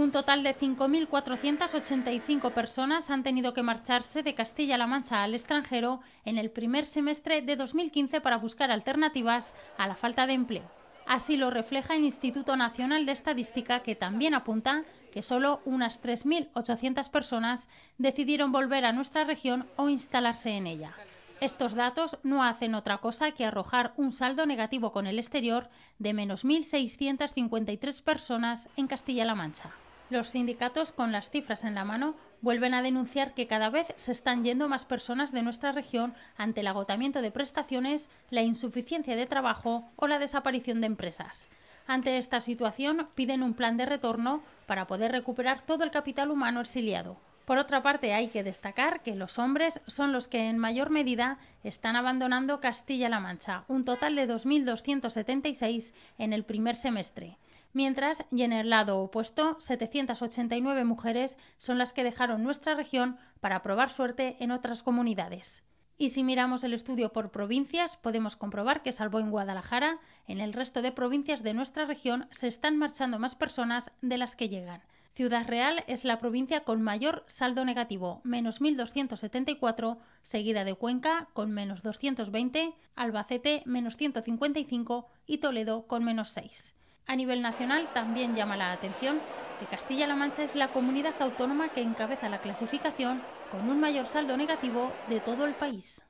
Un total de 5.485 personas han tenido que marcharse de Castilla-La Mancha al extranjero en el primer semestre de 2015 para buscar alternativas a la falta de empleo. Así lo refleja el Instituto Nacional de Estadística, que también apunta que solo unas 3.800 personas decidieron volver a nuestra región o instalarse en ella. Estos datos no hacen otra cosa que arrojar un saldo negativo con el exterior de menos 1.653 personas en Castilla-La Mancha. Los sindicatos, con las cifras en la mano, vuelven a denunciar que cada vez se están yendo más personas de nuestra región ante el agotamiento de prestaciones, la insuficiencia de trabajo o la desaparición de empresas. Ante esta situación, piden un plan de retorno para poder recuperar todo el capital humano exiliado. Por otra parte, hay que destacar que los hombres son los que en mayor medida están abandonando Castilla-La Mancha, un total de 2.276 en el primer semestre mientras y en el lado opuesto 789 mujeres son las que dejaron nuestra región para probar suerte en otras comunidades. Y si miramos el estudio por provincias, podemos comprobar que salvo en Guadalajara, en el resto de provincias de nuestra región se están marchando más personas de las que llegan. Ciudad Real es la provincia con mayor saldo negativo, menos 1.274, seguida de Cuenca con menos 220, Albacete menos 155 y Toledo con menos 6. A nivel nacional también llama la atención que Castilla-La Mancha es la comunidad autónoma que encabeza la clasificación con un mayor saldo negativo de todo el país.